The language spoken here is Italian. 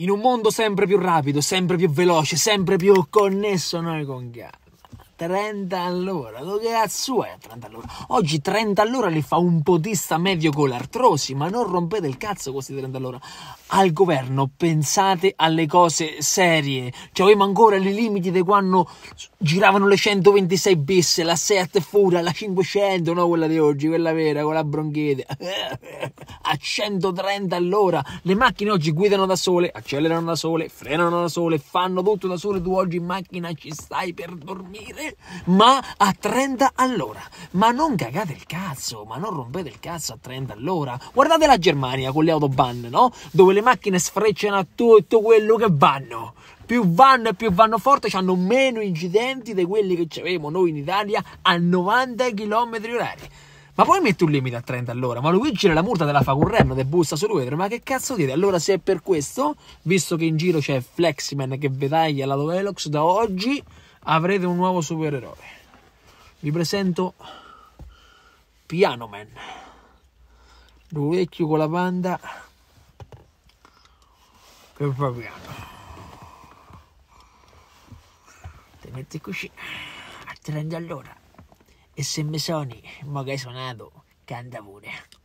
In un mondo sempre più rapido, sempre più veloce, sempre più connesso, noi con calma. 30 all'ora, dove cazzo è 30 all'ora? Oggi 30 all'ora li fa un potista medio con l'artrosi, ma non rompete il cazzo questi 30 all'ora. Al governo pensate alle cose serie, cioè avevamo ancora i limiti di quando giravano le 126 bis, la 7 fura, la 500, no quella di oggi, quella vera, con la bronchite. a 130 all'ora. Le macchine oggi guidano da sole, accelerano da sole, frenano da sole, fanno tutto da sole. Tu oggi in macchina ci stai per dormire, ma a 30 all'ora. Ma non cagate il cazzo, ma non rompete il cazzo a 30 all'ora. Guardate la Germania con le autobahn, no? Dove le macchine sfrecciano a tutto quello che vanno più vanno e più vanno forte, hanno meno incidenti di quelli che avevamo noi in Italia a 90 km orari. Ma poi metti un limite a 30 allora. Ma Luigi la multa della fa un rem, te bussa sull'uedro. Ma che cazzo dite? Allora, se è per questo, visto che in giro c'è Fleximan che vedaglia la Dovelox, da oggi avrete un nuovo supereroe. Vi presento Piano Man. Vecchio con la banda. che fa piano. Ti metti così a 30 all'ora e se mi sono, che suonato, canta pure.